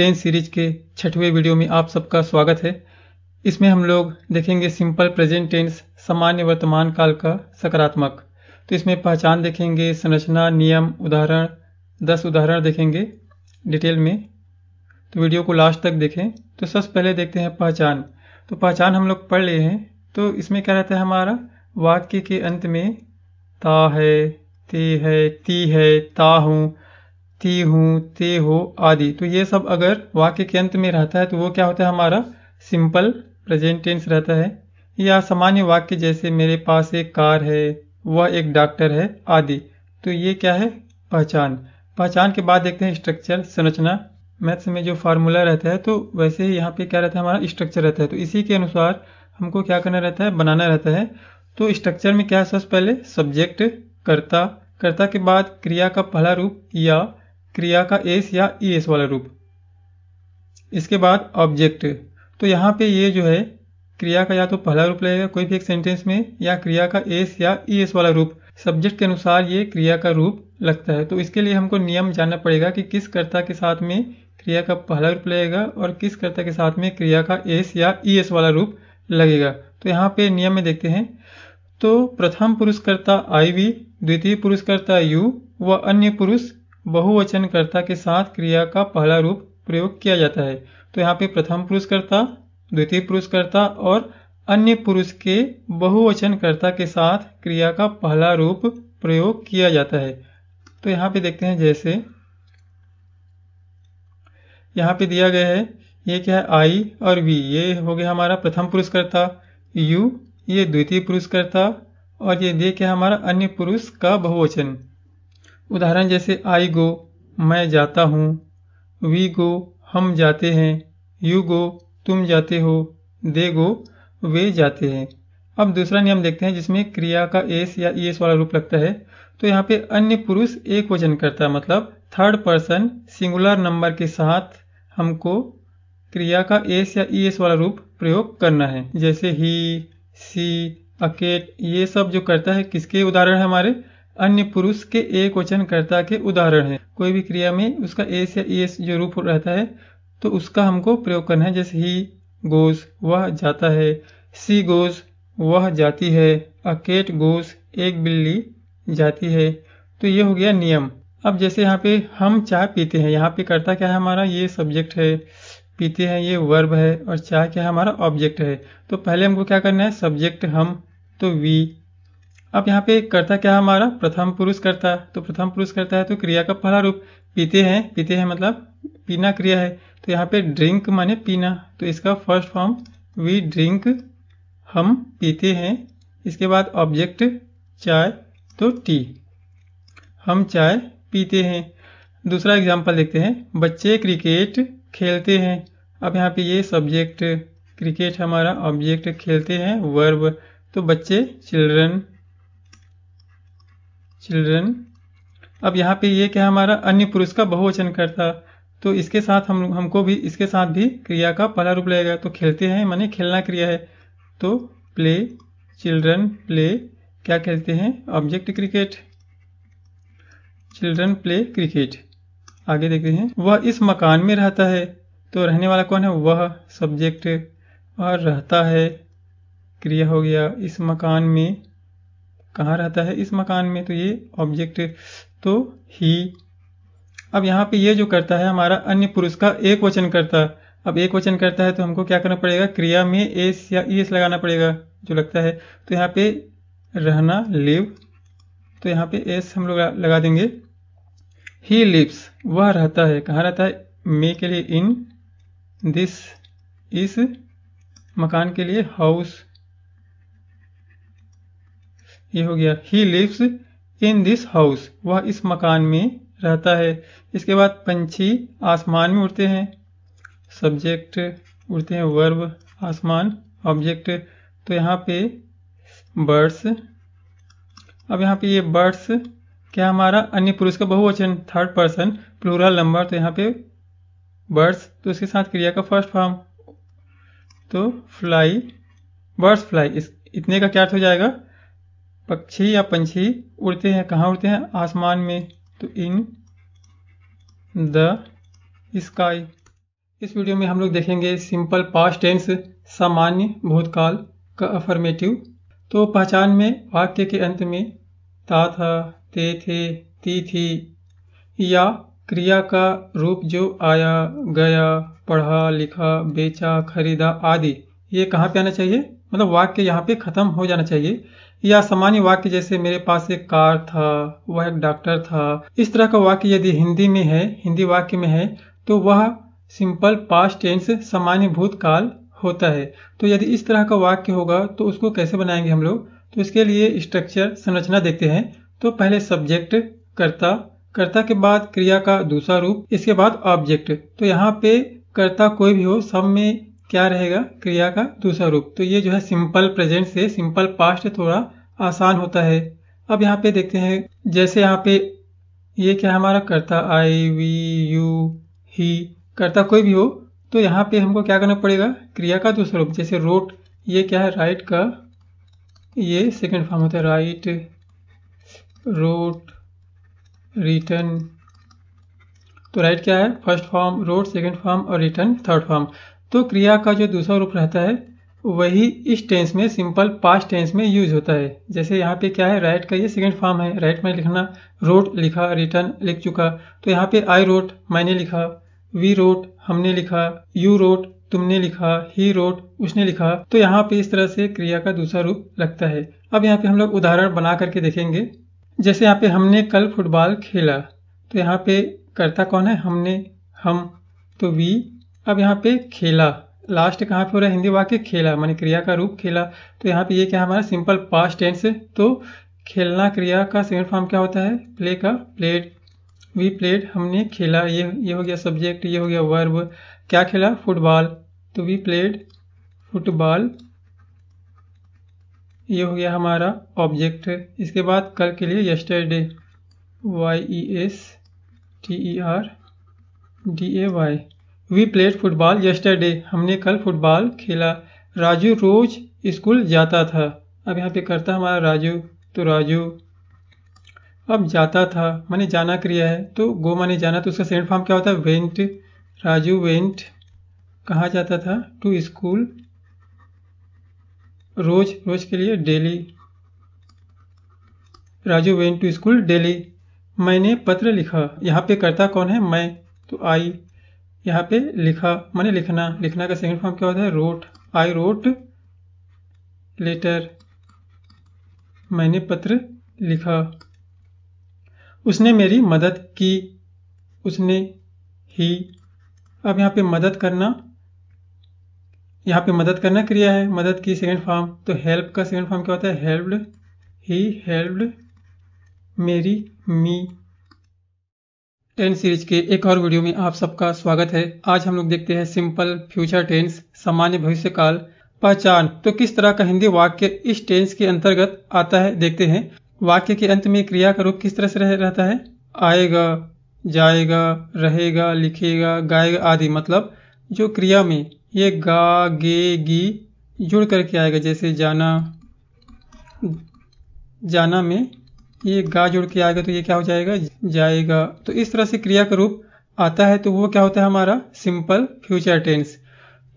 Ten series के छठवें video में आप सबका स्वागत है इसमें हम लोग देखेंगे सिंपल प्रेजेंट टेंस सामान्य वर्तमान काल का सकारात्मक तो इसमें पहचान देखेंगे संरचना नियम उदाहरण दस उदाहरण देखेंगे डिटेल में तो वीडियो को लास्ट तक देखें तो सबसे पहले देखते हैं पहचान तो पहचान हम लोग पढ़ लिए हैं तो इसमें क्या रहता है हमारा वाक्य के अंत में ता है ते है ती है ता हूँ ती हूँ ते हो आदि तो ये सब अगर वाक्य के अंत में रहता है तो वो क्या होता है हमारा सिंपल प्रेजेंट टेंस रहता है या सामान्य वाक्य जैसे मेरे पास एक कार है वह एक डॉक्टर है आदि तो ये क्या है पहचान पहचान के बाद देखते हैं स्ट्रक्चर संरचना मैथ्स में जो फार्मूला रहता है तो वैसे ही यहाँ पे क्या रहता है हमारा स्ट्रक्चर रहता है तो इसी के अनुसार हमको क्या करना रहता है बनाना रहता है तो स्ट्रक्चर में क्या है सबसे पहले सब्जेक्ट कर्ता कर्ता के बाद क्रिया का पहला रूप या क्रिया का एस या ई एस वाला रूप इसके बाद ऑब्जेक्ट तो यहाँ पे ये जो है क्रिया का या तो पहला रूप लगेगा कोई भी एक सेंटेंस में या क्रिया का एस या ई एस वाला रूप सब्जेक्ट के अनुसार ये क्रिया का रूप लगता है तो इसके लिए हमको नियम जानना पड़ेगा कि किस कर्ता के साथ में क्रिया का पहला रूप लगेगा और किस कर्ता के साथ में क्रिया का एस या ई एस वाला रूप लगेगा तो यहाँ पे नियम में देखते हैं तो प्रथम पुरुषकर्ता आई वी द्वितीय पुरुषकर्ता यू व अन्य पुरुष बहुवचन कर्ता के साथ क्रिया का पहला रूप प्रयोग किया जाता है तो यहाँ पे प्रथम पुरुष कर्ता द्वितीय पुरुष कर्ता और अन्य पुरुष के बहुवचन कर्ता के साथ क्रिया का पहला रूप प्रयोग किया जाता है तो यहाँ पे देखते हैं जैसे यहाँ पे दिया गया है ये क्या है आई और वी ये हो गया हमारा प्रथम पुरुषकर्ता यू ये द्वितीय पुरुषकर्ता और ये देख क्या हमारा अन्य पुरुष का बहुवचन उदाहरण जैसे आई गो मैं जाता हूँ वी गो हम जाते हैं यू गो तुम जाते हो दे गो वे जाते हैं अब दूसरा नियम देखते हैं जिसमें क्रिया का एस या ईएस वाला रूप लगता है तो यहाँ पे अन्य पुरुष एक वचन करता है मतलब थर्ड पर्सन सिंगुलर नंबर के साथ हमको क्रिया का एस या ईएस वाला रूप प्रयोग करना है जैसे ही सी अकेट ये सब जो करता है किसके उदाहरण है हमारे अन्य पुरुष के एक वचनकर्ता के उदाहरण है कोई भी क्रिया में उसका एस या एस जो रूप रहता है तो उसका हमको प्रयोग करना है जैसे ही गोज वह जाता है सी गोज वह जाती है अकेट गोज एक बिल्ली जाती है तो ये हो गया नियम अब जैसे यहाँ पे हम चाय पीते हैं यहाँ पे करता क्या है हमारा ये सब्जेक्ट है पीते हैं ये वर्ब है और चाय क्या है हमारा ऑब्जेक्ट है तो पहले हमको क्या करना है सब्जेक्ट हम तो वी अब यहाँ पे करता क्या हमारा प्रथम पुरुष करता है तो प्रथम पुरुष करता है तो क्रिया का पहला रूप पीते हैं पीते हैं मतलब पीना क्रिया है तो यहाँ पे ड्रिंक माने पीना तो इसका फर्स्ट फॉर्म वी ड्रिंक हम पीते हैं इसके बाद ऑब्जेक्ट चाय तो टी हम चाय पीते हैं दूसरा एग्जाम्पल देखते हैं बच्चे क्रिकेट खेलते हैं अब यहाँ पे ये सब्जेक्ट क्रिकेट हमारा ऑब्जेक्ट खेलते हैं वर्ब तो बच्चे चिल्ड्रन चिल्ड्रन अब यहाँ पे ये क्या हमारा अन्य पुरुष का बहुवचन करता तो इसके साथ हम हमको भी इसके साथ भी क्रिया का पहला रूप लगेगा तो खेलते हैं माने खेलना क्रिया है तो प्ले चिल्ड्रन प्ले क्या खेलते हैं object cricket children play cricket आगे देखते हैं वह इस मकान में रहता है तो रहने वाला कौन है वह सब्जेक्ट और रहता है क्रिया हो गया इस मकान में कहाँ रहता है इस मकान में तो ये ऑब्जेक्ट तो ही अब यहाँ पे ये जो करता है हमारा अन्य पुरुष का एक वचन करता अब एक वचन करता है तो हमको क्या करना पड़ेगा क्रिया में एस या ईस e लगाना पड़ेगा जो लगता है तो यहाँ पे रहना लिव तो यहाँ पे एस हम लोग लगा देंगे ही लिव्स वह रहता है कहाँ रहता है मे के लिए इन दिस इस मकान के लिए हाउस ये हो गया he lives in this house वह इस मकान में रहता है इसके बाद पंछी आसमान में उड़ते हैं सब्जेक्ट उड़ते हैं वर्ब आसमान ऑब्जेक्ट तो यहाँ पे बर्ड्स अब यहाँ पे ये बर्ड्स क्या हमारा अन्य पुरुष का बहुवचन थर्ड पर्सन प्लूरल नंबर तो यहाँ पे बर्ड्स तो इसके साथ क्रिया का फर्स्ट फॉर्म तो फ्लाई बर्ड्स फ्लाई इस इतने का क्या अर्थ हो जाएगा पक्षी या पंछी उड़ते हैं कहाँ उड़ते हैं आसमान में तो इन द स्काई इस वीडियो में हम लोग देखेंगे सिंपल पास्ट टेंस सामान्य भूतकाल का अफर्मेटिव तो पहचान में वाक्य के अंत में ता था ते थे ती थी या क्रिया का रूप जो आया गया पढ़ा लिखा बेचा खरीदा आदि ये कहाँ पे आना चाहिए मतलब वाक्य यहाँ पे खत्म हो जाना चाहिए या सामान्य वाक्य जैसे मेरे पास एक कार था वह एक डॉक्टर था इस तरह का वाक्य यदि हिंदी में है हिंदी वाक्य में है तो वह सिंपल पास्ट टेंस सामान्य भूतकाल होता है तो यदि इस तरह का वाक्य होगा तो उसको कैसे बनाएंगे हम लोग तो इसके लिए स्ट्रक्चर संरचना देखते हैं तो पहले सब्जेक्ट कर्ता कर्ता के बाद क्रिया का दूसरा रूप इसके बाद ऑब्जेक्ट तो यहाँ पे कर्ता कोई भी हो सब में क्या रहेगा क्रिया का दूसरा रूप तो ये जो है सिंपल प्रेजेंट से सिंपल पास्ट थोड़ा आसान होता है अब यहाँ पे देखते हैं जैसे यहाँ पे ये क्या हमारा करता आई वी यू ही करता कोई भी हो तो यहाँ पे हमको क्या करना पड़ेगा क्रिया का दूसरा रूप जैसे रोट ये क्या है राइट का ये सेकंड फॉर्म होता है राइट रोट रिटर्न तो राइट क्या है first form wrote second form और रिटर्न थर्ड फॉर्म तो क्रिया का जो दूसरा रूप रहता है वही इस टेंस में सिंपल पास्ट टेंस में यूज होता है जैसे यहाँ पे क्या है राइट का ये सेकंड फॉर्म है राइट में लिखना रोट लिखा रिटर्न लिख चुका तो यहाँ पे आई रोट मैंने लिखा वी रोट हमने लिखा यू रोट तुमने लिखा ही रोट उसने लिखा तो यहाँ पे इस तरह से क्रिया का दूसरा रूप लगता है अब यहाँ पे हम लोग उदाहरण बना करके देखेंगे जैसे यहाँ पे हमने कल फुटबॉल खेला तो यहाँ पे करता कौन है हमने हम तो वी अब यहाँ पे खेला लास्ट कहाँ पे हो रहा है हिंदी वाक्य खेला मानी क्रिया का रूप खेला तो यहाँ पे ये क्या हमारा सिंपल पास्ट टेंस है तो खेलना क्रिया का सेकेंड फॉर्म क्या होता है प्ले का प्लेड वी प्लेड हमने खेला ये ये हो गया सब्जेक्ट ये हो गया वर्ब क्या खेला फुटबॉल तो वी प्लेड फुटबॉल ये हो गया हमारा ऑब्जेक्ट इसके बाद कल के लिए yesterday Y E S T E R D A Y we played football yesterday हमने कल फुटबॉल खेला राजू रोज स्कूल जाता था अब यहाँ पे करता हमारा राजू तो राजू अब जाता था मैंने जाना क्रिया है तो गो माने जाना तो उसका सेकेंड फॉर्म क्या होता है वेंट राजू वेंट कहाँ जाता था टू स्कूल रोज रोज के लिए daily Raju went to school daily मैंने पत्र लिखा यहाँ पे करता कौन है मैं तो आई यहाँ पे लिखा माने लिखना लिखना का सेकंड फॉर्म क्या होता है रोट आई रोट लेटर मैंने पत्र लिखा उसने मेरी मदद की उसने ही अब यहाँ पे मदद करना यहाँ पे मदद करना क्रिया है मदद की सेकंड फॉर्म तो हेल्प का सेकंड फॉर्म क्या होता है हेल्प्ड ही हेल्प्ड मेरी मी टेंस सीरीज के एक और वीडियो में आप सबका स्वागत है आज हम लोग देखते हैं सिंपल फ्यूचर टेंस सामान्य भविष्यकाल पहचान तो किस तरह का हिंदी वाक्य इस टेंस के अंतर्गत आता है देखते हैं वाक्य के अंत में क्रिया का रूप किस तरह से रह रहता है आएगा जाएगा रहेगा लिखेगा गाएगा आदि मतलब जो क्रिया में ये गा गे गी जुड़ करके आएगा जैसे जाना जाना में ये गा जोड़ के आएगा तो ये क्या हो जाएगा जाएगा तो इस तरह से क्रिया का रूप आता है तो वो क्या होता है हमारा सिंपल फ्यूचर टेंस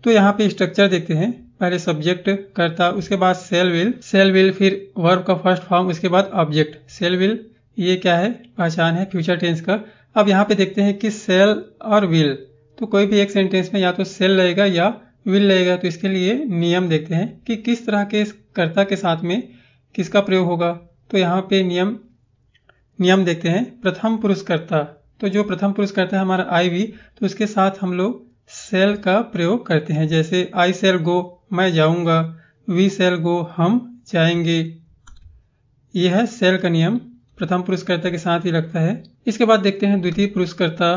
तो यहाँ पे स्ट्रक्चर देखते हैं पहले सब्जेक्ट करता उसके बाद सेल विल सेल विल फिर वर्ब का फर्स्ट फॉर्म उसके बाद ऑब्जेक्ट सेल विल ये क्या है पहचान है फ्यूचर टेंस का अब यहाँ पे देखते हैं कि सेल और विल तो कोई भी एक सेंटेंस में या तो सेल रहेगा या विल रहेगा तो इसके लिए नियम देखते हैं कि किस तरह के कर्ता के साथ में किसका प्रयोग होगा तो यहाँ पे नियम नियम देखते हैं प्रथम पुरुषकर्ता तो जो प्रथम पुरुषकर्ता है हमारा आई वी तो उसके साथ हम लोग सेल का प्रयोग करते हैं जैसे आई सेल गो मैं जाऊंगा वी सेल गो हम जाएंगे यह है सेल का नियम प्रथम पुरुषकर्ता के साथ ही लगता है इसके बाद देखते हैं द्वितीय पुरुषकर्ता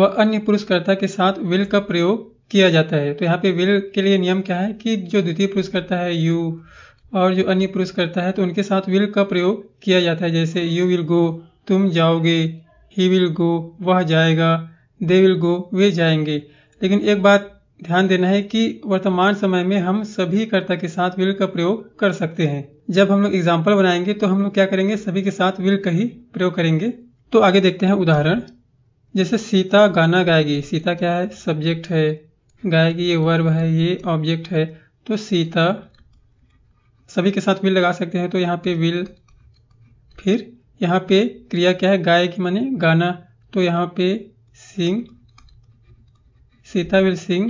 व अन्य पुरुषकर्ता के साथ विल का प्रयोग किया जाता है तो यहाँ पे विल के लिए नियम क्या है कि जो द्वितीय पुरुषकर्ता है यू और जो अन्य पुरुष करता है तो उनके साथ विल का प्रयोग किया जाता है जैसे यू विल गो तुम जाओगे ही विल गो वह जाएगा दे विल गो वे जाएंगे लेकिन एक बात ध्यान देना है कि वर्तमान समय में हम सभी कर्ता के साथ विल का प्रयोग कर सकते हैं जब हम लोग एग्जाम्पल बनाएंगे तो हम लोग क्या करेंगे सभी के साथ विल का ही प्रयोग करेंगे तो आगे देखते हैं उदाहरण जैसे सीता गाना गाएगी सीता क्या है सब्जेक्ट है गाएगी ये वर्ब है ये ऑब्जेक्ट है तो सीता सभी के साथ विल लगा सकते हैं तो यहाँ पे विल फिर यहाँ पे क्रिया क्या है गाय की माने गाना तो यहाँ पे sing Sita will sing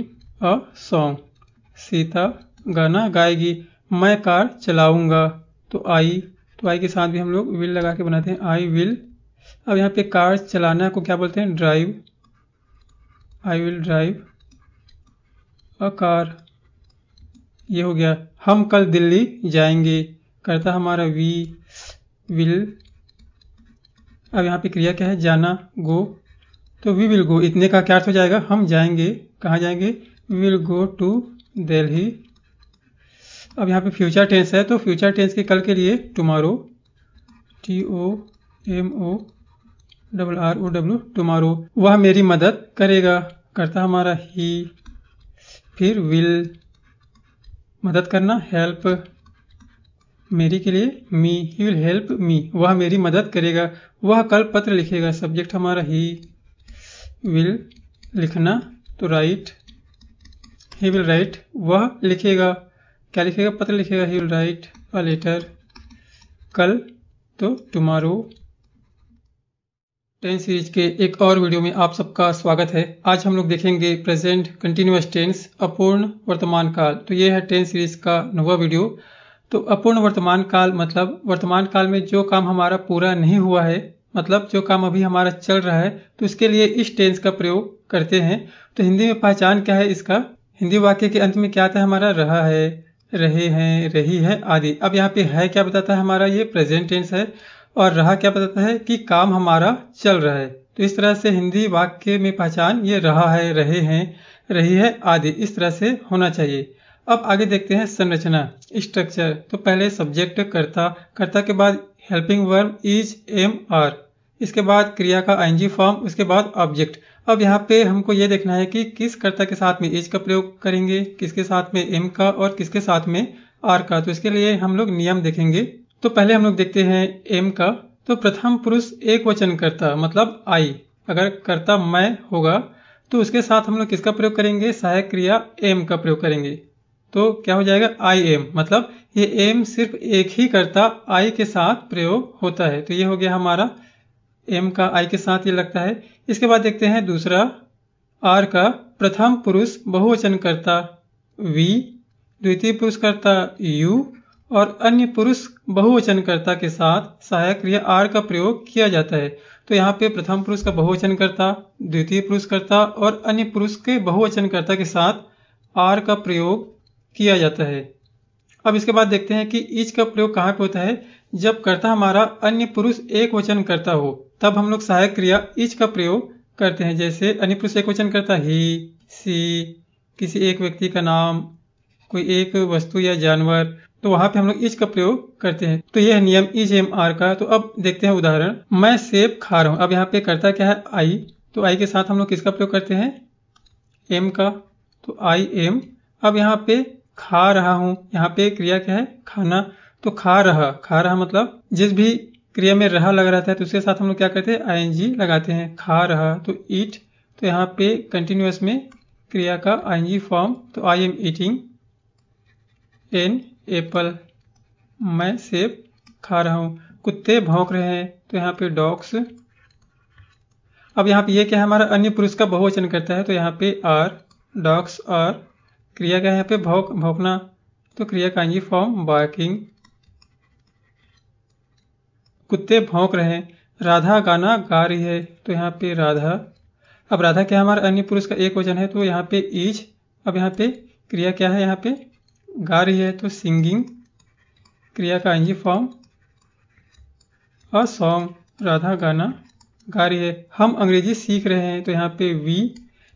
a song Sita गाना गाएगी मैं कार चलाऊंगा तो आई तो आई के साथ भी हम लोग विल लगा के बनाते हैं आई विल अब यहाँ पे कार चलाना को क्या बोलते हैं drive I will drive a car ये हो गया हम कल दिल्ली जाएंगे करता हमारा वी विल अब यहाँ पे क्रिया क्या है जाना गो तो वी विल गो इतने का क्या अर्थ हो जाएगा हम जाएंगे कहाँ जाएंगे we will go to Delhi अब यहाँ पे फ्यूचर टेंस है तो फ्यूचर टेंस के कल के लिए tomorrow T O M O double R O W tomorrow वह मेरी मदद करेगा करता हमारा ही फिर विल मदद करना हेल्प मेरी के लिए मी ही विल हेल्प मी वह मेरी मदद करेगा वह कल पत्र लिखेगा सब्जेक्ट हमारा ही विल लिखना तो राइट ही विल राइट वह लिखेगा क्या लिखेगा पत्र लिखेगा he will write a letter कल तो टुमारो टेंस सीरीज के एक और वीडियो में आप सबका स्वागत है आज हम लोग देखेंगे प्रेजेंट कंटिन्यूस टेंस अपूर्ण वर्तमान काल तो ये है टेंस सीरीज का नवा वीडियो तो अपूर्ण वर्तमान काल मतलब वर्तमान काल में जो काम हमारा पूरा नहीं हुआ है मतलब जो काम अभी हमारा चल रहा है तो उसके लिए इस टेंस का प्रयोग करते हैं तो हिंदी में पहचान क्या है इसका हिंदी वाक्य के अंत में क्या आता है हमारा रहा है रहे हैं रही है आदि अब यहाँ पे है क्या बताता है हमारा ये प्रेजेंट टेंस है और रहा क्या बताता है कि काम हमारा चल रहा है तो इस तरह से हिंदी वाक्य में पहचान ये रहा है रहे हैं रही है आदि इस तरह से होना चाहिए अब आगे देखते हैं संरचना स्ट्रक्चर तो पहले सब्जेक्ट कर्ता कर्ता के बाद helping verb is am are इसके बाद क्रिया का आईएनजी फॉर्म उसके बाद ऑब्जेक्ट अब यहाँ पे हमको ये देखना है कि किस कर्ता के साथ में इज का प्रयोग करेंगे किसके साथ में एम का और किसके साथ में आर का तो इसके लिए हम लोग नियम देखेंगे तो पहले हम लोग देखते हैं एम का तो प्रथम पुरुष एक वचन करता मतलब आई अगर करता मैं होगा तो उसके साथ हम लोग किसका प्रयोग करेंगे सहायक क्रिया एम का प्रयोग करेंगे तो क्या हो जाएगा आई एम मतलब ये एम सिर्फ एक ही करता आई के साथ प्रयोग होता है तो ये हो गया हमारा एम का आई के साथ ये लगता है इसके बाद देखते हैं दूसरा आर का प्रथम पुरुष बहुवचन करता वी द्वितीय पुरुष करता यू और अन्य पुरुष बहुवचनकर्ता के साथ सहायक क्रिया आर का प्रयोग किया जाता है तो यहाँ पे प्रथम पुरुष का बहुवचनकर्ता द्वितीय पुरुषकर्ता और अन्य पुरुष के बहुवचनकर्ता के साथ आर का प्रयोग किया जाता है अब इसके बाद देखते हैं कि इच का प्रयोग कहाँ पे होता है जब कर्ता हमारा अन्य पुरुष एक वचन करता हो तब हम लोग सहायक क्रिया इच का प्रयोग करते हैं जैसे अन्य पुरुष एक वचन करता ही सी किसी एक व्यक्ति का नाम कोई एक वस्तु या जानवर तो वहाँ पे हम लोग इज का प्रयोग करते हैं तो यह है नियम इज एम आर का तो अब देखते हैं उदाहरण मैं सेब खा रहा हूँ अब यहाँ पे करता क्या है आई तो आई के साथ हम लोग किसका प्रयोग करते हैं एम का तो आई एम अब यहाँ पे खा रहा हूँ यहाँ पे क्रिया क्या है खाना तो खा रहा खा रहा मतलब जिस भी क्रिया में रहा लग रहा था तो उसके साथ हम लोग क्या करते हैं आई लगाते हैं खा रहा तो ईट तो यहाँ पे कंटिन्यूस में क्रिया का आई फॉर्म तो I am eating an apple मैं सेब खा रहा हूँ कुत्ते भौंक रहे हैं तो यहाँ पे डॉग्स अब यहाँ पे ये यह क्या है हमारा अन्य पुरुष का बहुवचन करता है तो यहाँ पे आर डॉग्स आर क्रिया क्या है यहाँ पे भौक भौंकना तो क्रिया कांजी फॉर्म बाकिंग कुत्ते भौंक रहे हैं राधा गाना गा रही है तो यहाँ पे राधा अब राधा क्या हमारा अन्य पुरुष का एक वचन है तो यहाँ पे ईच अब यहाँ पे क्रिया क्या है यहाँ पे गा रही है तो सिंगिंग क्रिया का आएंगे फॉर्म अ सॉन्ग राधा गाना गा रही है हम अंग्रेजी सीख रहे हैं तो यहाँ पे वी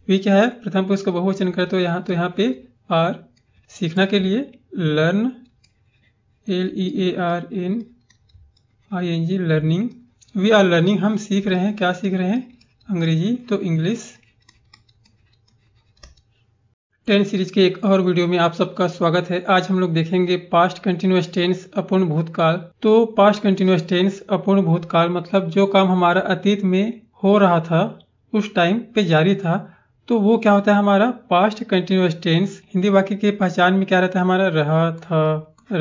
वी क्या है प्रथम पुरुष का बहुवचन कर तो यहाँ तो यहाँ पे आर सीखना के लिए learn L E A R N I N G learning we are learning हम सीख रहे हैं क्या सीख रहे हैं अंग्रेजी तो इंग्लिश टेन सीरीज के एक और वीडियो में आप सबका स्वागत है आज हम लोग देखेंगे पास्ट कंटिन्यूस टेंस अपूर्ण भूतकाल तो पास्ट कंटिन्यूस टेंस अपूर्ण भूतकाल मतलब जो काम हमारा अतीत में हो रहा था उस टाइम पे जारी था तो वो क्या होता है हमारा पास्ट कंटिन्यूस टेंस हिंदी वाक्य के पहचान में क्या रहता है हमारा रहा था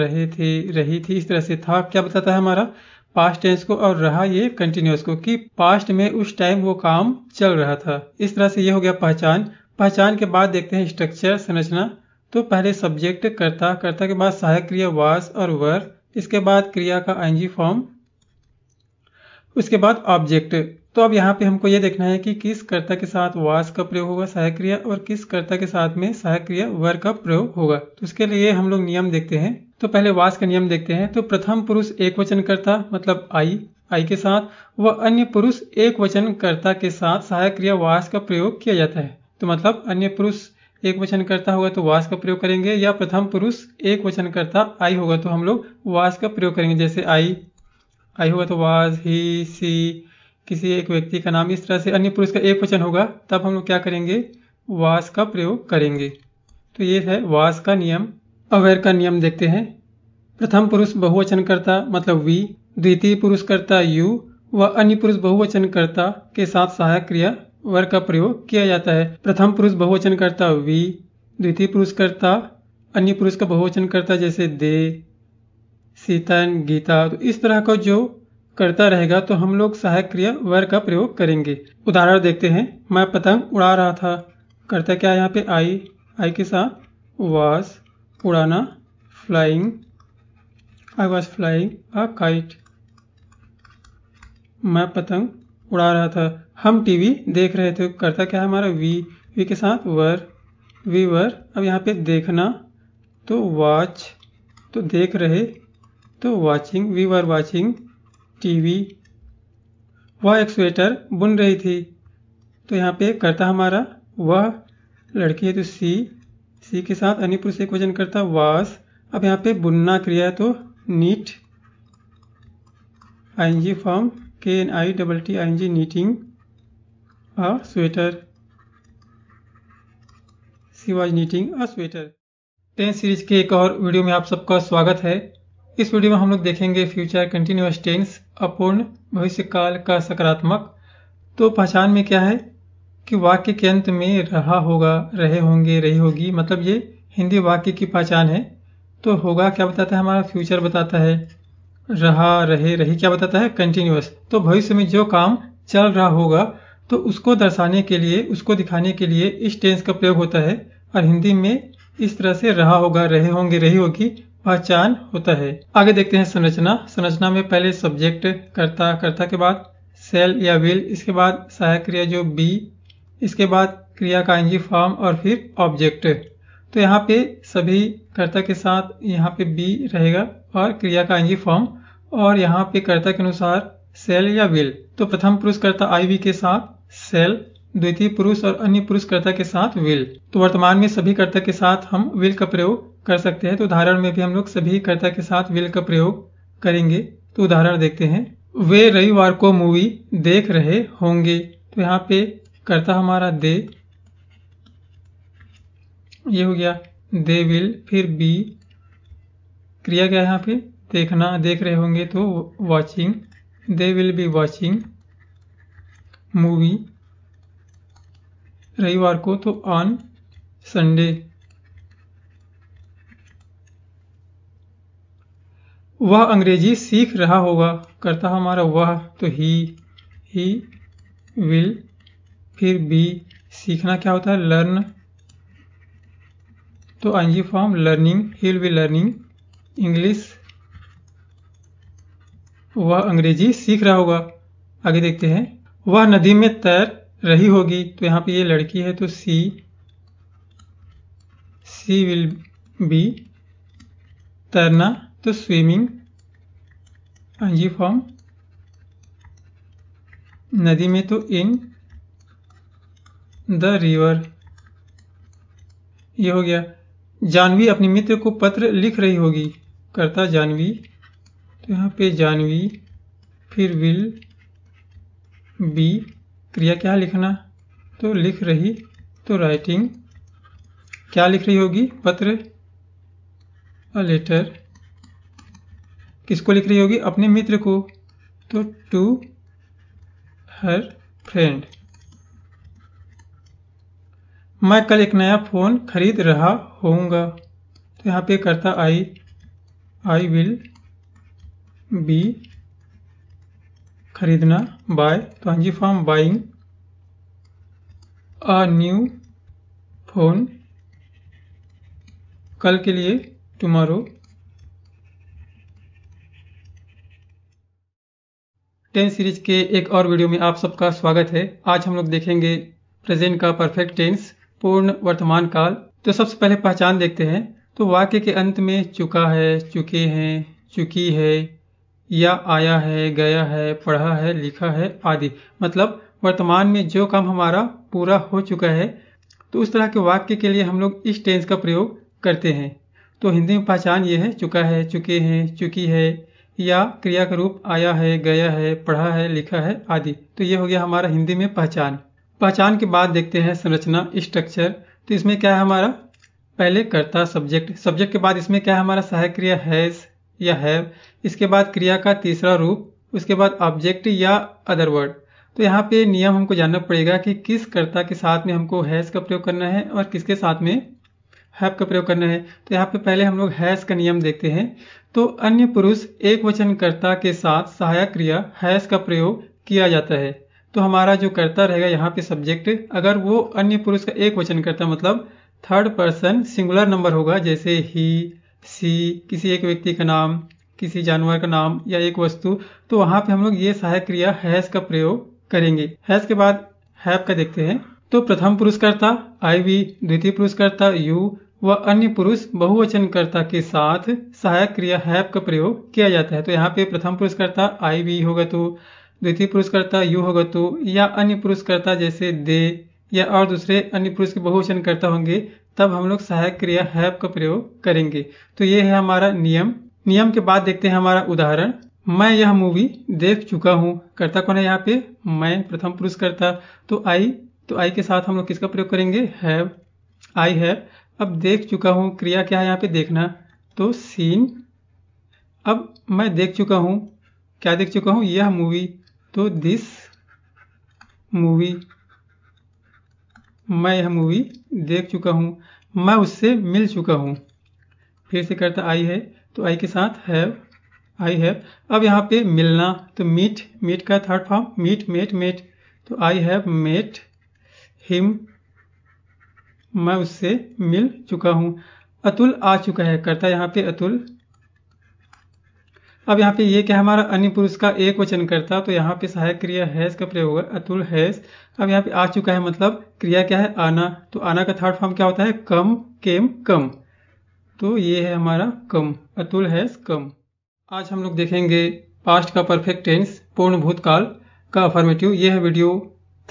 रहे थे रही थी इस तरह से था क्या बताता है हमारा पास्ट टेंस को और रहा ये कंटिन्यूस को कि पास्ट में उस टाइम वो काम चल रहा था इस तरह से ये हो गया पहचान पहचान के बाद देखते हैं स्ट्रक्चर संरचना तो पहले सब्जेक्ट कर्ता कर्ता के बाद सहायक क्रिया वास और वर इसके बाद क्रिया का आईएनजी फॉर्म उसके बाद ऑब्जेक्ट तो अब यहाँ पे हमको ये देखना है कि किस कर्ता के साथ वास का प्रयोग होगा सहायक क्रिया और किस कर्ता के साथ में सहायक क्रिया वर का प्रयोग होगा तो उसके लिए हम लोग नियम देखते हैं तो पहले वास का नियम देखते हैं तो प्रथम पुरुष एक वचन कर्ता मतलब आई आई के साथ व अन्य पुरुष एक वचन कर्ता के साथ सहायक क्रिया वास का प्रयोग किया जाता है तो मतलब अन्य पुरुष एक वचन करता होगा तो वास का प्रयोग करेंगे या प्रथम पुरुष एक वचन करता आई होगा तो हम लोग वास का प्रयोग करेंगे जैसे आई आई होगा तो वास ही सी किसी एक व्यक्ति का नाम इस तरह से अन्य पुरुष का एक वचन होगा तब हम लोग क्या करेंगे वास का प्रयोग करेंगे तो ये है वास का नियम अवैर का नियम देखते हैं प्रथम पुरुष बहुवचन करता मतलब वी द्वितीय पुरुष करता यू व अन्य पुरुष बहुवचन करता के साथ सहायक क्रिया वर्ग का प्रयोग किया जाता है प्रथम पुरुष बहुवचन करता वी द्वितीय पुरुष करता अन्य पुरुष का बहुवचन करता जैसे दे सीतन गीता तो इस तरह का जो करता रहेगा तो हम लोग सहायक क्रिया वर्ग का प्रयोग करेंगे उदाहरण देखते हैं मैं पतंग उड़ा रहा था करता क्या यहाँ पे आई आई के साथ वास उड़ाना flying I was flying a kite मैं पतंग उड़ा रहा था हम टीवी देख रहे थे करता क्या है हमारा वी वी के साथ वर वी वर अब यहाँ पे देखना तो वॉच तो देख रहे तो watching we were watching TV वह एक स्वेटर बुन रही थी तो यहाँ पे करता हमारा वह लड़की है तो सी सी के साथ अन्य पुरुष एक वजन करता वास अब यहाँ पे बुनना क्रिया है तो knit I N G form के N I double T I N G knitting a sweater. She was knitting a sweater. Tense series के एक और वीडियो में आप सबका स्वागत है इस वीडियो में हम लोग देखेंगे फ्यूचर कंटिन्यूस टेंस अपूर्ण भविष्य काल का सकारात्मक तो पहचान में क्या है कि वाक्य के अंत में रहा होगा रहे होंगे रही होगी मतलब ये हिंदी वाक्य की पहचान है तो होगा क्या बताता है हमारा फ्यूचर बताता है रहा रहे रही क्या बताता है कंटिन्यूस तो भविष्य में जो काम चल रहा होगा तो उसको दर्शाने के लिए उसको दिखाने के लिए इस टेंस का प्रयोग होता है और हिंदी में इस तरह से रहा होगा रहे होंगे रही होगी पहचान होता है आगे देखते हैं संरचना संरचना में पहले सब्जेक्ट करता करता के बाद सेल या विल इसके बाद सहायक क्रिया जो बी इसके बाद क्रिया का एनजी फॉर्म और फिर ऑब्जेक्ट तो यहाँ पे सभी कर्ता के साथ यहाँ पे बी रहेगा और क्रिया का एनजी फॉर्म और यहाँ पे कर्ता के अनुसार सेल या विल तो प्रथम पुरुष कर्ता आईवी के साथ सेल द्वितीय पुरुष और अन्य पुरुष कर्ता के साथ विल तो वर्तमान में सभी कर्ता के साथ हम विल का प्रयोग कर सकते हैं तो उदाहरण में भी हम लोग सभी कर्ता के साथ विल का प्रयोग करेंगे तो उदाहरण देखते हैं वे रविवार को मूवी देख रहे होंगे तो यहाँ पे कर्ता हमारा दे ये हो गया दे विल फिर बी क्रिया क्या है यहाँ पे देखना देख रहे होंगे तो watching they will be watching movie रविवार को तो ऑन संडे वह अंग्रेजी सीख रहा होगा करता हमारा वह तो ही ही विल फिर भी सीखना क्या होता है लर्न तो I form learning he will be learning English वह अंग्रेजी सीख रहा होगा आगे देखते हैं वह नदी में तैर रही होगी तो यहाँ पे ये लड़की है तो सी सी विल बी तैरना तो स्विमिंग अंजी फॉर्म नदी में तो इन द रिवर ये हो गया जानवी अपने मित्र को पत्र लिख रही होगी करता जानवी तो यहाँ पे जानवी फिर विल बी क्रिया क्या लिखना तो लिख रही तो राइटिंग क्या लिख रही होगी पत्र अ लेटर किसको लिख रही होगी अपने मित्र को तो टू हर फ्रेंड मैं कल एक नया फ़ोन खरीद रहा होऊंगा तो यहाँ पे करता आई आई विल बी खरीदना बाय तो हाँ जी form buying a new phone कल के लिए टुमारो टेन सीरीज के एक और वीडियो में आप सबका स्वागत है आज हम लोग देखेंगे प्रेजेंट का परफेक्ट टेंस पूर्ण वर्तमान काल तो सबसे पहले पहचान देखते हैं तो वाक्य के अंत में चुका है चुके हैं चुकी है या आया है गया है पढ़ा है लिखा है आदि मतलब वर्तमान में जो काम हमारा पूरा हो चुका है तो उस तरह के वाक्य के लिए हम लोग इस टेंस का प्रयोग करते हैं तो हिंदी में पहचान ये है चुका है चुके हैं चुकी है या क्रिया का रूप आया है गया है पढ़ा है लिखा है आदि तो ये हो गया हमारा हिंदी में पहचान पहचान के बाद देखते हैं संरचना स्ट्रक्चर तो इसमें क्या है हमारा पहले कर्ता सब्जेक्ट सब्जेक्ट के बाद इसमें क्या है हमारा सहायक क्रिया हैज या हैव इसके बाद क्रिया का तीसरा रूप उसके बाद ऑब्जेक्ट या अदर वर्ड तो यहाँ पे नियम हमको जानना पड़ेगा कि किस कर्ता के साथ में हमको हैज का प्रयोग करना है और किसके साथ में हैव का प्रयोग करना है तो यहाँ पे पहले हम लोग हैज का नियम देखते हैं तो अन्य पुरुष एक वचन कर्ता के साथ सहायक क्रिया हैज का प्रयोग किया जाता है तो हमारा जो कर्ता रहेगा यहाँ पे सब्जेक्ट अगर वो अन्य पुरुष का एक वचन मतलब थर्ड पर्सन सिंगुलर नंबर होगा जैसे ही सी किसी एक व्यक्ति का नाम किसी जानवर का नाम या एक वस्तु तो वहां पे हम लोग ये सहायक क्रिया हैज का प्रयोग करेंगे हैज के बाद हैव का देखते हैं तो प्रथम पुरुषकर्ता आई वी द्वितीय पुरुषकर्ता यू व अन्य पुरुष बहुवचनकर्ता के साथ सहायक क्रिया हैव का प्रयोग किया जाता है तो यहाँ पे प्रथम पुरुषकर्ता आई वी होगा तो द्वितीय पुरुषकर्ता यू होगा तो या अन्य पुरुषकर्ता जैसे दे या और दूसरे अन्य पुरुष के बहुवचन करता होंगे तब हम लोग सहायक क्रिया हैव का प्रयोग करेंगे तो ये है हमारा नियम नियम के बाद देखते हैं हमारा उदाहरण मैं यह मूवी देख चुका हूँ करता कौन है यहाँ पे मैं प्रथम पुरुष करता तो आई तो आई के साथ हम लोग किसका प्रयोग करेंगे हैव आई हैव अब देख चुका हूँ क्रिया क्या है यहाँ पे देखना तो सीन अब मैं देख चुका हूँ क्या देख चुका हूँ यह मूवी तो दिस मूवी मैं यह मूवी देख चुका हूँ मैं उससे मिल चुका हूँ फिर से करता आई है तो आई के साथ हैव आई हैव अब यहाँ पे मिलना तो मीट मीट का third form meet met met तो आई हैव मेट हिम मैं उससे मिल चुका हूँ अतुल आ चुका है करता यहाँ पे अतुल अब यहाँ पे ये क्या हमारा अन्य पुरुष का एक वचन करता तो यहाँ पे सहायक क्रिया हैस का प्रयोग होगा अतुल हैस अब यहाँ पे आ चुका है मतलब क्रिया क्या है आना तो आना का थर्ड फॉर्म क्या होता है कम केम कम तो ये है हमारा कम अतुल हैस कम आज हम लोग देखेंगे पास्ट का परफेक्ट टेंस पूर्ण भूतकाल का अफॉर्मेटिव ये है वीडियो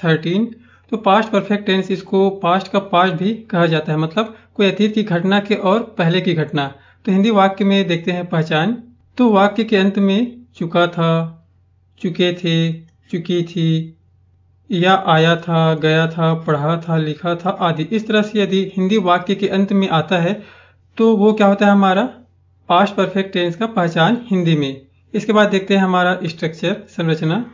थर्टीन तो पास्ट परफेक्ट टेंस इसको पास्ट का पास्ट भी कहा जाता है मतलब कोई अतीत की घटना के और पहले की घटना तो हिंदी वाक्य में देखते हैं पहचान तो वाक्य के अंत में चुका था चुके थे चुकी थी या आया था गया था पढ़ा था लिखा था आदि इस तरह से यदि हिंदी वाक्य के अंत में आता है तो वो क्या होता है हमारा पास्ट परफेक्ट टेंस का पहचान हिंदी में इसके बाद देखते हैं हमारा स्ट्रक्चर संरचना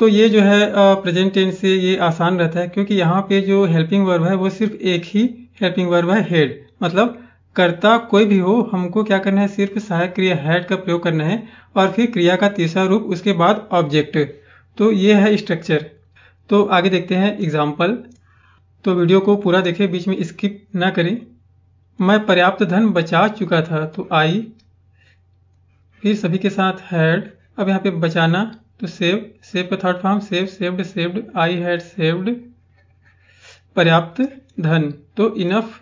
तो ये जो है प्रेजेंट टेंस से ये आसान रहता है क्योंकि यहाँ पे जो हेल्पिंग वर्ब है वो सिर्फ एक ही हेल्पिंग वर्ब है हेड मतलब कर्ता कोई भी हो हमको क्या करना है सिर्फ सहायक क्रिया हैड का प्रयोग करना है और फिर क्रिया का तीसरा रूप उसके बाद ऑब्जेक्ट तो ये है स्ट्रक्चर तो आगे देखते हैं एग्जाम्पल तो वीडियो को पूरा देखें बीच में स्किप ना करें मैं पर्याप्त धन बचा चुका था तो आई फिर सभी के साथ हैड अब यहाँ पे बचाना तो सेव सेव का third form save saved saved I had saved पर्याप्त धन तो enough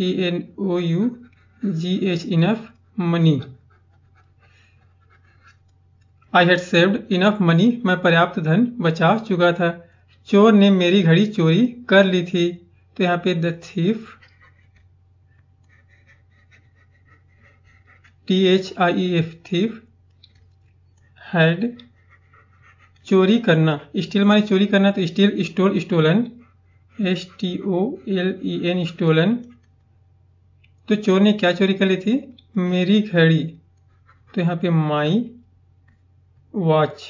A N O U G H enough money I had saved enough money मैं पर्याप्त धन बचा चुका था चोर ने मेरी घड़ी चोरी कर ली थी तो यहाँ पे the thief T H I F thief had चोरी करना स्टील मानी चोरी करना तो steal stole stolen S T O L E N stolen तो चोर ने क्या चोरी कर ली थी मेरी घड़ी तो यहां पे माई वॉच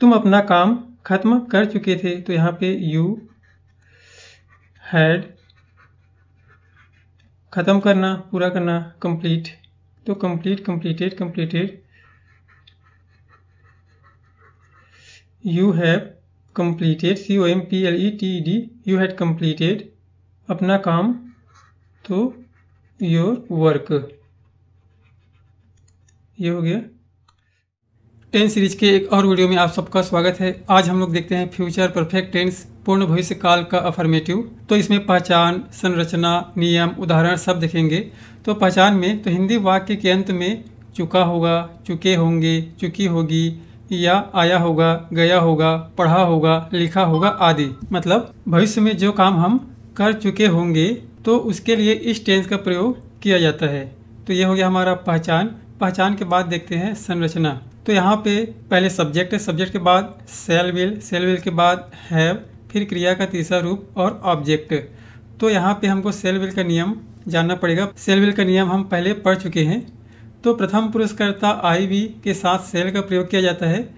तुम अपना काम खत्म कर चुके थे तो यहां पे यू हैड खत्म करना पूरा करना कंप्लीट तो complete completed completed you have completed C O M P L E T E D you had completed अपना काम तो योर वर्क ये हो गया टेंस सीरीज के एक और वीडियो में आप सबका स्वागत है आज हम लोग देखते हैं फ्यूचर परफेक्ट टेंस पूर्ण भविष्य काल का अफर्मेटिव तो इसमें पहचान संरचना नियम उदाहरण सब देखेंगे तो पहचान में तो हिंदी वाक्य के अंत में चुका होगा चुके होंगे चुकी होगी या आया होगा गया होगा पढ़ा होगा लिखा होगा आदि मतलब भविष्य में जो काम हम कर चुके होंगे तो उसके लिए इस टेंस का प्रयोग किया जाता है तो ये हो गया हमारा पहचान पहचान के बाद देखते हैं संरचना तो यहाँ पे पहले सब्जेक्ट है सब्जेक्ट के बाद सेल विल सेल विल के बाद हैव फिर क्रिया का तीसरा रूप और ऑब्जेक्ट तो यहाँ पे हमको सेल विल का नियम जानना पड़ेगा सेल विल का नियम हम पहले पढ़ चुके हैं तो प्रथम पुरस्कर्ता आई वी के साथ सेल का प्रयोग किया जाता है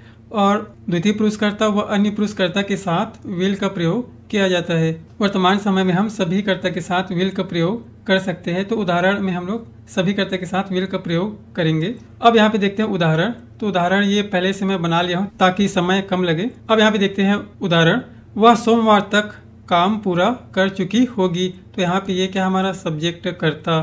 और द्वितीय पुरस्कर्ता व अन्य पुरस्कर्ता के साथ विल का प्रयोग किया जाता है वर्तमान समय में हम सभी कर्ता के साथ विल का प्रयोग कर सकते हैं तो उदाहरण में हम लोग सभी कर्ता के साथ विल का प्रयोग करेंगे अब यहाँ पे देखते हैं उदाहरण तो उदाहरण ये पहले से मैं बना लिया हूँ ताकि समय कम लगे अब यहाँ पे देखते हैं उदाहरण वह सोमवार तक काम पूरा कर चुकी होगी तो यहाँ पे ये क्या हमारा सब्जेक्ट कर्ता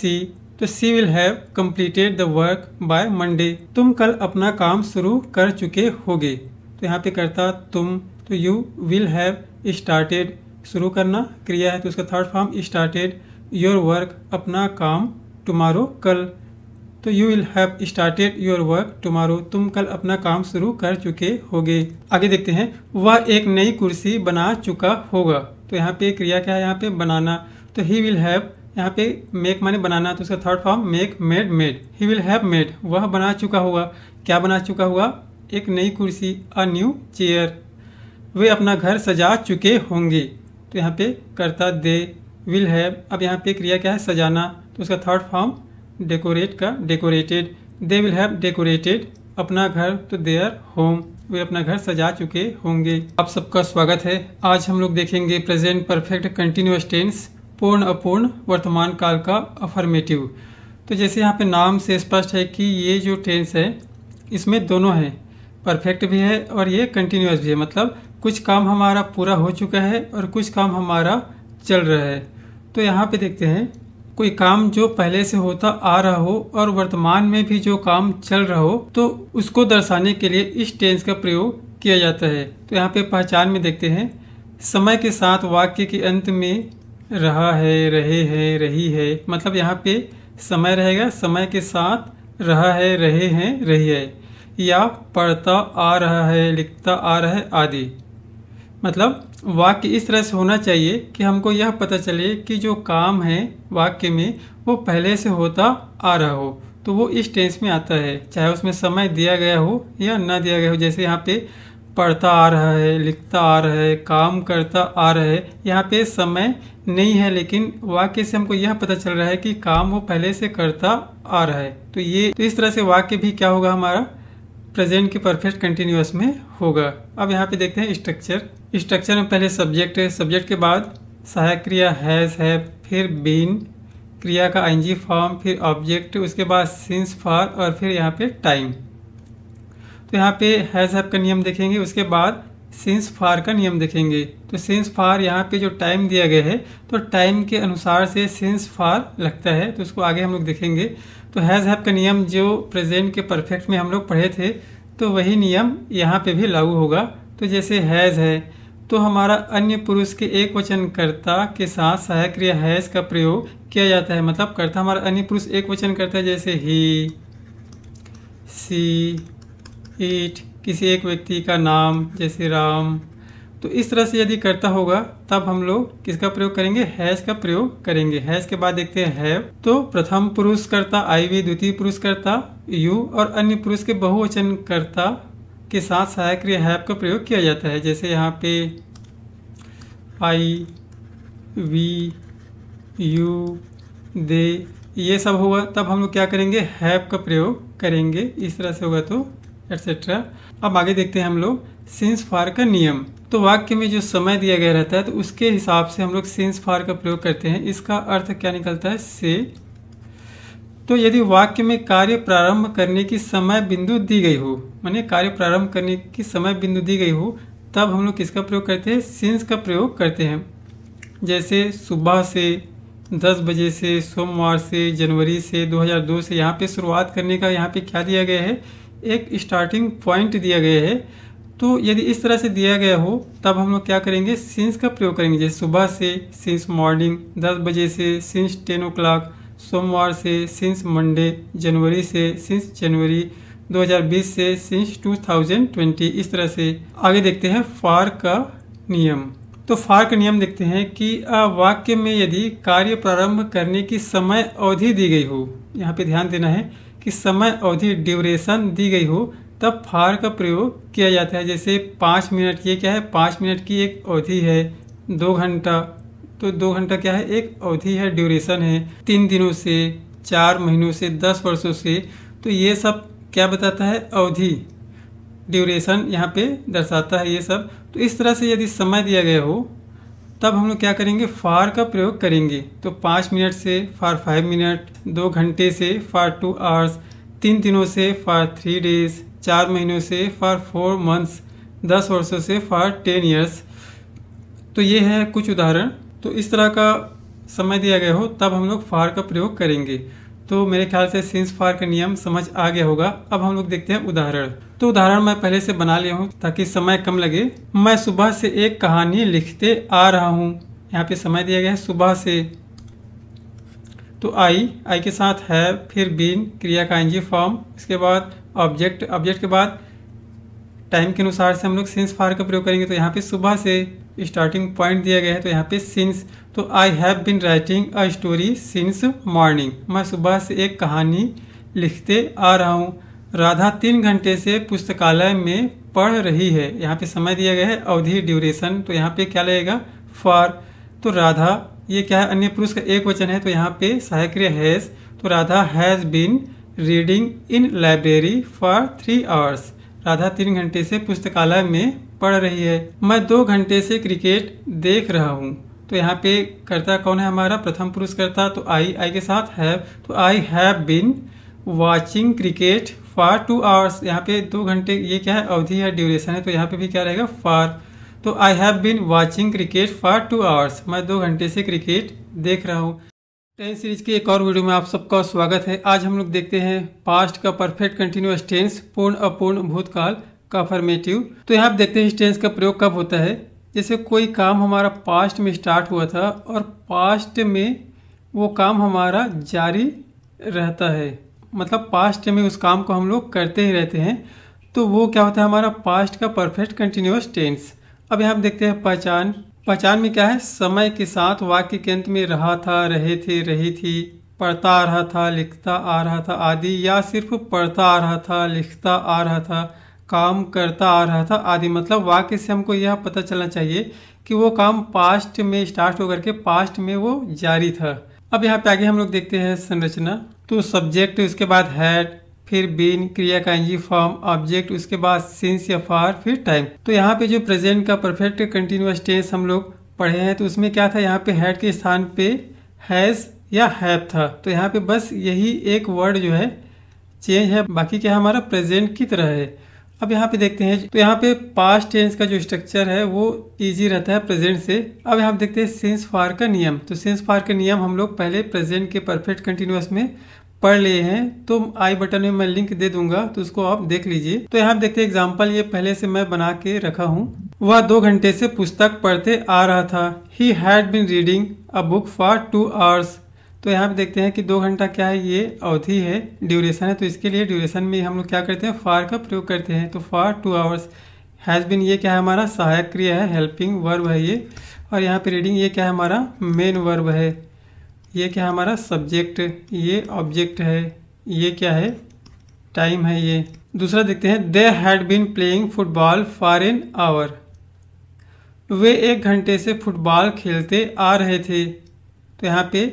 सी तो she will have completed the work by Monday तुम कल अपना काम शुरू कर चुके होगे तो यहाँ पे करता तुम तो यू विल हैव स्टार्टेड शुरू करना क्रिया है तो उसका third form started your work अपना काम टुमारो कल तो you will have started your work tomorrow तुम कल अपना काम शुरू कर चुके होगे आगे देखते हैं वह एक नई कुर्सी बना चुका होगा तो यहाँ पे क्रिया क्या है यहाँ पे बनाना तो ही विल हैव यहाँ पे मेक माने बनाना तो इसका third form make made made he will have made वह बना चुका हुआ क्या बना चुका हुआ एक नई कुर्सी अ न्यू चेयर वे अपना घर सजा चुके होंगे तो यहाँ पे करता दे विल हैव अब यहाँ पे क्रिया क्या है सजाना तो उसका थर्ड फॉर्म डेकोरेट का decorated they will have decorated अपना घर तो देयर होम वे अपना घर सजा चुके होंगे आप सबका स्वागत है आज हम लोग देखेंगे प्रेजेंट परफेक्ट कंटिन्यूस टेंस पूर्ण अपूर्ण वर्तमान काल का अफर्मेटिव तो जैसे यहाँ पे नाम से स्पष्ट है कि ये जो टेंस है इसमें दोनों है परफेक्ट भी है और ये कंटिन्यूस भी है मतलब कुछ काम हमारा पूरा हो चुका है और कुछ काम हमारा चल रहा है तो यहाँ पे देखते हैं कोई काम जो पहले से होता आ रहा हो और वर्तमान में भी जो काम चल रहा हो तो उसको दर्शाने के लिए इस टेंस का प्रयोग किया जाता है तो यहाँ पे पहचान में देखते हैं समय के साथ वाक्य के अंत में रहा है रहे है रही है मतलब यहाँ पे समय रहेगा समय के साथ रहा है रहे हैं रही है या पढ़ता आ रहा है लिखता आ रहा है आदि मतलब वाक्य इस तरह से होना चाहिए कि हमको यह पता चले कि जो काम है वाक्य में वो पहले से होता आ रहा हो तो वो इस टेंस में आता है चाहे उसमें समय दिया गया हो या ना दिया गया हो जैसे यहाँ पे पढ़ता आ रहा है लिखता आ रहा है काम करता आ रहा है यहाँ पे समय नहीं है लेकिन वाक्य से हमको यह पता चल रहा है कि काम वो पहले से करता आ रहा है तो ये तो इस तरह से वाक्य भी क्या होगा हमारा प्रेजेंट के परफेक्ट कंटिन्यूस में होगा अब यहाँ पे देखते हैं स्ट्रक्चर स्ट्रक्चर में पहले सब्जेक्ट है सब्जेक्ट के बाद सहायक क्रिया हैज है फिर बीन क्रिया का आईएनजी फॉर्म फिर ऑब्जेक्ट उसके बाद सिंस फॉर और फिर यहाँ पे टाइम तो यहाँ पे हैज़ हैप का नियम देखेंगे उसके बाद सिंस फार का नियम देखेंगे तो सिंस फार यहाँ पे जो टाइम दिया गया है तो टाइम के अनुसार से सिंस फार लगता है तो उसको आगे हम लोग देखेंगे तो हैज़ हैप का नियम जो प्रेजेंट के परफेक्ट में हम लोग पढ़े थे तो वही नियम यहाँ पे भी लागू होगा तो जैसे हैज़ है तो हमारा अन्य पुरुष के एक वचन कर्ता के साथ सहायक क्रिया हैज़ का प्रयोग किया जाता है मतलब कर्ता हमारा अन्य पुरुष एक वचन करता है जैसे ही सी ईट किसी एक व्यक्ति का नाम जैसे राम तो इस तरह से यदि करता होगा तब हम लोग किसका प्रयोग करेंगे हैज का प्रयोग करेंगे हैज के बाद देखते हैं हैव तो प्रथम पुरुष करता आई वी द्वितीय पुरुष करता यू और अन्य पुरुष के बहुवचन करता के साथ सहायक क्रिया हैव का प्रयोग किया जाता है जैसे यहाँ पे आई वी यू दे ये सब होगा तब हम लोग क्या करेंगे हैव का प्रयोग करेंगे इस तरह से होगा तो एटसेट्रा अब आगे देखते हैं हम लोग सेंस फार का नियम तो वाक्य में जो समय दिया गया रहता है तो उसके हिसाब से हम लोग सेंस फार का प्रयोग करते हैं इसका अर्थ क्या निकलता है से तो यदि वाक्य में कार्य प्रारंभ करने की समय बिंदु दी गई हो माने कार्य प्रारंभ करने की समय बिंदु दी गई हो तब हम लोग किसका प्रयोग करते हैं सिंस का प्रयोग करते हैं जैसे सुबह से दस बजे से सोमवार से जनवरी से 2002 से यहाँ पे शुरुआत करने का यहाँ पे क्या दिया गया है एक स्टार्टिंग पॉइंट दिया गया है तो यदि इस तरह से दिया गया हो तब हम लोग क्या करेंगे सिंस का प्रयोग करेंगे जैसे सुबह से सिंस मॉर्निंग दस बजे से सिंस टेन ओ क्लाक सोमवार से सिंस मंडे जनवरी से सिंस जनवरी 2020 से सिंस 2020 इस तरह से आगे देखते हैं फार का नियम तो फार का नियम देखते हैं कि वाक्य में यदि कार्य प्रारंभ करने की समय अवधि दी गई हो यहाँ पे ध्यान देना है कि समय अवधि ड्यूरेशन दी गई हो तब फार का प्रयोग किया जाता है जैसे पाँच मिनट ये क्या है पाँच मिनट की एक अवधि है दो घंटा तो दो घंटा क्या है एक अवधि है ड्यूरेशन है तीन दिनों से चार महीनों से दस वर्षों से तो ये सब क्या बताता है अवधि ड्यूरेशन यहाँ पे दर्शाता है ये सब तो इस तरह से यदि समय दिया गया हो तब हम लोग क्या करेंगे फार का प्रयोग करेंगे तो पाँच मिनट से फार फाइव मिनट दो घंटे से फार टू आवर्स तीन दिनों से फार थ्री डेज चार महीनों से फार फोर मंथ्स दस वर्षों से फार टेन ईयर्स तो ये है कुछ उदाहरण तो इस तरह का समय दिया गया हो तब हम लोग फार का प्रयोग करेंगे तो मेरे ख्याल से सिंस फार का नियम समझ आ गया होगा अब हम लोग देखते हैं उदाहरण तो उदाहरण मैं पहले से बना लिया हूँ ताकि समय कम लगे मैं सुबह से एक कहानी लिखते आ रहा हूँ यहाँ पे समय दिया गया है सुबह से तो आई आई के साथ है फिर बीन क्रिया का एनजी फॉर्म इसके बाद ऑब्जेक्ट ऑब्जेक्ट के बाद टाइम के अनुसार से हम लोग सिंस फार का प्रयोग करेंगे तो यहाँ पे सुबह से स्टार्टिंग पॉइंट दिया गया है तो यहाँ पे सिंस तो I have been writing a story since morning मैं सुबह से एक कहानी लिखते आ रहा हूँ राधा तीन घंटे से पुस्तकालय में पढ़ रही है यहाँ पे समय दिया गया है अवधि ड्यूरेशन तो यहाँ पे क्या लगेगा फॉर तो राधा ये क्या है अन्य पुरुष का एक वचन है तो यहाँ पे सहायक हैज तो Radha has been reading in library for three hours Radha तीन घंटे से पुस्तकालय में पढ़ रही है मैं दो घंटे से क्रिकेट देख रहा हूँ तो यहाँ पे कर्ता कौन है हमारा प्रथम पुरुष कर्ता तो आई आई के साथ हैव तो I have been watching cricket for two hours यहाँ पे दो घंटे ये क्या है अवधि है ड्यूरेशन है तो यहाँ पे भी क्या रहेगा फार तो I have been watching cricket for two hours मैं दो घंटे से क्रिकेट देख रहा हूँ टेंस सीरीज के एक और वीडियो में आप सबका स्वागत है आज हम लोग देखते हैं पास्ट का परफेक्ट कंटिन्यूस टेंस पूर्ण अपूर्ण भूतकाल का फॉर्मेटिव तो यहाँ आप देखते हैं इस टेंस का प्रयोग कब होता है जैसे कोई काम हमारा पास्ट में स्टार्ट हुआ था और पास्ट में वो काम हमारा जारी रहता है मतलब पास्ट में उस काम को हम लोग करते ही रहते हैं तो वो क्या होता है हमारा पास्ट का परफेक्ट कंटिन्यूस टेंस अब यहाँ देखते हैं पहचान पहचान में क्या है समय के साथ वाक्य के अंत में रहा था रहे थे रही थी पढ़ता आ रहा था लिखता आ रहा था आदि या सिर्फ पढ़ता आ रहा था लिखता आ रहा था काम करता आ रहा था आदि मतलब वाक्य से हमको यह पता चलना चाहिए कि वो काम पास्ट में स्टार्ट होकर के पास्ट में वो जारी था अब यहाँ पे आगे हम लोग देखते हैं संरचना तो सब्जेक्ट उसके बाद हैड फिर बीन क्रिया का एनजी फॉर्म ऑब्जेक्ट उसके बाद सिंस या फार फिर टाइम तो यहाँ पे जो प्रेजेंट का परफेक्ट कंटिन्यूस टेंस हम लोग पढ़े हैं तो उसमें क्या था यहाँ पे हैड के स्थान पे हैज़ या हैप था तो यहाँ पे बस यही एक वर्ड जो है चेंज है बाकी क्या हमारा प्रेजेंट की तरह है अब यहाँ पे देखते हैं तो यहाँ पे पास्ट टेंस का जो स्ट्रक्चर है वो इजी रहता है प्रेजेंट से अब यहाँ पे देखते हैं सेंस फार का नियम तो सेंस फार का नियम हम लोग पहले प्रेजेंट के परफेक्ट कंटिन्यूस में पढ़ लिए हैं तो आई बटन में मैं लिंक दे दूंगा तो उसको आप देख लीजिए तो यहाँ देखते हैं एग्जाम्पल ये पहले से मैं बना के रखा हूँ वह दो घंटे से पुस्तक पढ़ते आ रहा था he had been reading a book for two hours तो यहाँ पे देखते हैं कि दो घंटा क्या है ये अवधि है ड्यूरेशन है तो इसके लिए ड्यूरेशन में हम लोग क्या करते हैं फार का प्रयोग करते हैं तो for two hours has been ये क्या है हमारा सहायक क्रिया है हेल्पिंग वर्ब है ये और यहाँ पे रीडिंग ये क्या है हमारा मेन वर्ब है ये क्या है हमारा सब्जेक्ट ये ऑब्जेक्ट है ये क्या है टाइम है ये दूसरा देखते हैं they had been playing football for an hour वे एक घंटे से फुटबॉल खेलते आ रहे थे तो यहाँ पे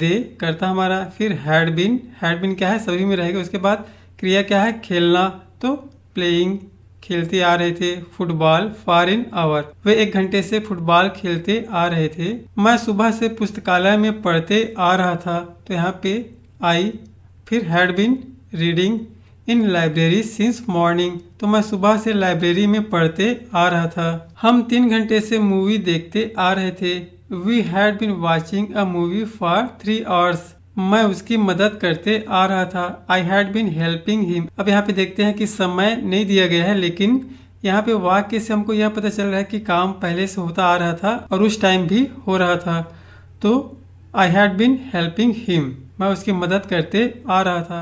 दे करता हमारा फिर हैड बिन हैड बिन क्या है सभी में रहेगा उसके बाद क्रिया क्या है खेलना तो प्लेइंग खेलते आ रहे थे फुटबॉल फॉर इन आवर वे एक घंटे से फुटबॉल खेलते आ रहे थे मैं सुबह से पुस्तकालय में पढ़ते आ रहा था तो यहाँ पे आई फिर had been reading in library since morning तो मैं सुबह से लाइब्रेरी में पढ़ते आ रहा था हम तीन घंटे से मूवी देखते आ रहे थे we had been watching a movie for three hours मैं उसकी मदद करते आ रहा था I had been helping him अब यहाँ पे देखते हैं कि समय नहीं दिया गया है लेकिन यहाँ पे वाक्य से हमको यह पता चल रहा है कि काम पहले से होता आ रहा था और उस टाइम भी हो रहा था तो I had been helping him मैं उसकी मदद करते आ रहा था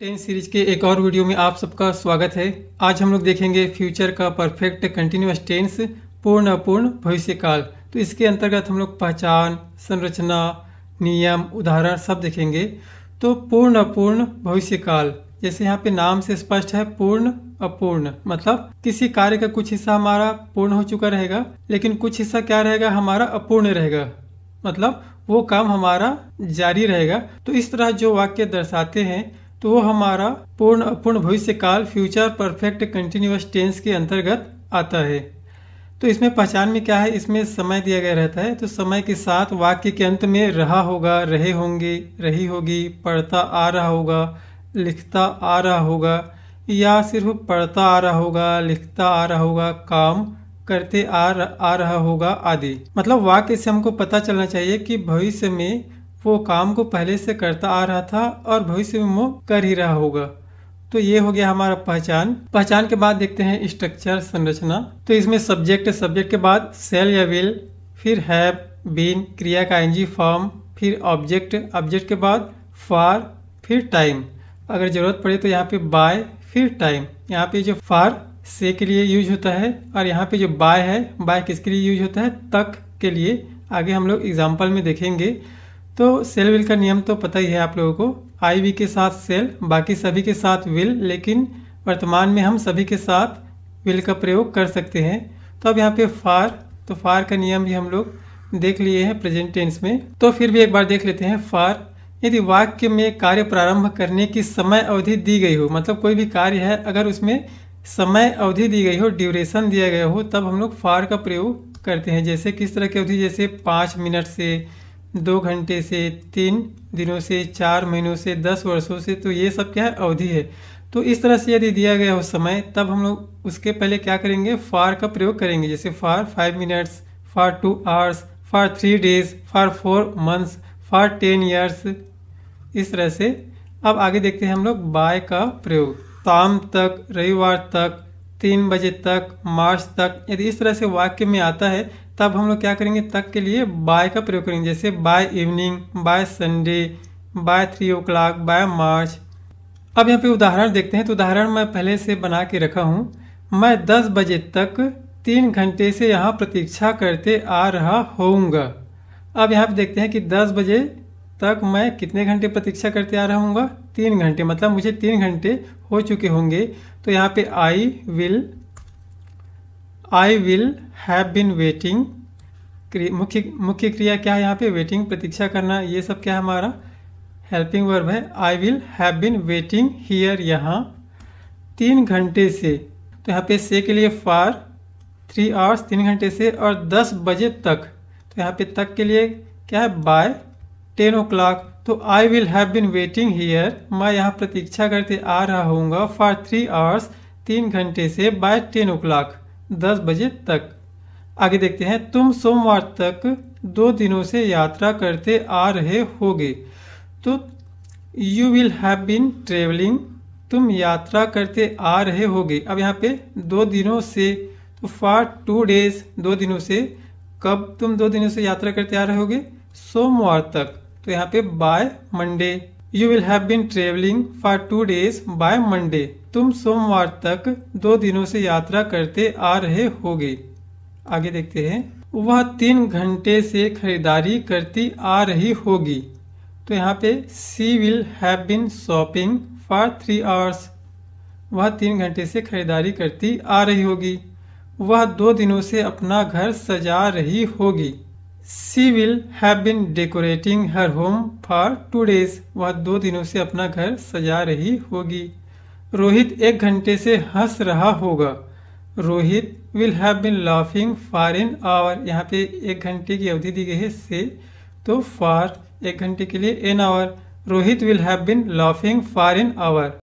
टेन सीरीज के एक और वीडियो में आप सबका स्वागत है आज हम लोग देखेंगे फ्यूचर का परफेक्ट कंटिन्यूस टेंस पूर्ण अपूर्ण भविष्यकाल तो इसके अंतर्गत हम लोग पहचान संरचना नियम उदाहरण सब देखेंगे तो पूर्ण अपूर्ण भविष्य काल जैसे यहाँ पे नाम से स्पष्ट है पूर्ण अपूर्ण मतलब किसी कार्य का कुछ हिस्सा हमारा पूर्ण हो चुका रहेगा लेकिन कुछ हिस्सा क्या रहेगा हमारा अपूर्ण रहेगा मतलब वो काम हमारा जारी रहेगा तो इस तरह जो वाक्य दर्शाते हैं तो वो हमारा पूर्ण अपूर्ण भविष्य काल फ्यूचर परफेक्ट कंटिन्यूस टेंस के अंतर्गत आता है तो इसमें पहचान में क्या है इसमें समय दिया गया रहता है तो समय के साथ वाक्य के अंत में रहा होगा रहे होंगे रही होगी पढ़ता आ रहा होगा लिखता आ रहा होगा या सिर्फ पढ़ता आ रहा होगा लिखता आ रहा होगा काम करते आ, र, आ रहा होगा आदि मतलब वाक्य से हमको पता चलना चाहिए कि भविष्य में वो काम को पहले से करता आ रहा था और भविष्य में वो कर ही रहा होगा तो ये हो गया हमारा पहचान पहचान के बाद देखते हैं स्ट्रक्चर संरचना तो इसमें सब्जेक्ट सब्जेक्ट के बाद सेल या विल फिर हैव बीन क्रिया का एनजी फॉर्म फिर ऑब्जेक्ट ऑब्जेक्ट के बाद फार फिर टाइम अगर ज़रूरत पड़े तो यहाँ पे बाय फिर टाइम यहाँ पे जो फार से के लिए यूज होता है और यहाँ पे जो बाय है बाय किसके लिए यूज होता है तक के लिए आगे हम लोग एग्जाम्पल में देखेंगे तो सेल विल का नियम तो पता ही है आप लोगों को वी के साथ सेल बाकी सभी के साथ विल लेकिन वर्तमान में हम सभी के साथ विल का प्रयोग कर सकते हैं तो अब यहाँ पे फार तो फार का नियम भी हम लोग देख लिए हैं प्रेजेंट टेंस में तो फिर भी एक बार देख लेते हैं फार यदि वाक्य में कार्य प्रारंभ करने की समय अवधि दी गई हो मतलब कोई भी कार्य है अगर उसमें समय अवधि दी गई हो ड्यूरेशन दिया गया हो तब हम लोग फार का प्रयोग करते हैं जैसे किस तरह की अवधि जैसे पाँच मिनट से दो घंटे से तीन दिनों से चार महीनों से दस वर्षों से तो ये सब क्या है अवधि है तो इस तरह से यदि दिया गया हो समय तब हम लोग उसके पहले क्या करेंगे फार का प्रयोग करेंगे जैसे for five minutes for two hours for three days for four months for ten years इस तरह से अब आगे देखते हैं हम लोग बाय का प्रयोग शाम तक रविवार तक तीन बजे तक मार्च तक यदि इस तरह से वाक्य में आता है तब हम लोग क्या करेंगे तक के लिए बाय का प्रयोग करेंगे जैसे by evening by Sunday by three o'clock by March अब यहाँ पे उदाहरण देखते हैं तो उदाहरण मैं पहले से बना के रखा हूँ मैं दस बजे तक तीन घंटे से यहाँ प्रतीक्षा करते आ रहा होऊंगा अब यहाँ पे देखते हैं कि दस बजे तक मैं कितने घंटे प्रतीक्षा करते आ रहा हूँ तीन घंटे मतलब मुझे तीन घंटे हो चुके होंगे तो यहाँ पे I will I will have been waiting मुख्य मुख्य क्रिया क्या है यहाँ पे वेटिंग प्रतीक्षा करना ये सब क्या है हमारा हेल्पिंग वर्ब है I will have been waiting here यहाँ तीन घंटे से तो यहाँ पे से के लिए फार थ्री आवर्स तीन घंटे से और दस बजे तक तो यहाँ पे तक के लिए क्या है बाय टेन ओ क्लाक तो I will have been waiting here मैं यहाँ प्रतीक्षा करते आ रहा हूँगा फॉर थ्री आवर्स तीन घंटे से बाय टेन ओ क्लाक दस बजे तक आगे देखते हैं तुम सोमवार तक दो दिनों से यात्रा करते आ रहे होगे तो you will have been travelling तुम यात्रा करते आ रहे होगे अब यहाँ पे दो दिनों से तो फॉर टू डेज दो दिनों से कब तुम दो दिनों से यात्रा करते आ रहे होगे सोमवार तक तो यहाँ पे by Monday you will have been travelling for two days by Monday तुम सोमवार तक दो दिनों से यात्रा करते आ रहे होगे आगे देखते हैं वह तीन घंटे से खरीदारी करती आ रही होगी तो यहाँ पे she will have been shopping for three hours वह तीन घंटे से खरीदारी करती आ रही होगी वह दो दिनों से अपना घर सजा रही होगी she will have been decorating her home for two days वह दो दिनों से अपना घर सजा रही होगी रोहित एक घंटे से हंस रहा होगा Rohit will have been laughing for an hour यहाँ पे एक घंटे की अवधि दी गई है से तो फॉर एक घंटे के लिए an hour Rohit will have been laughing for an our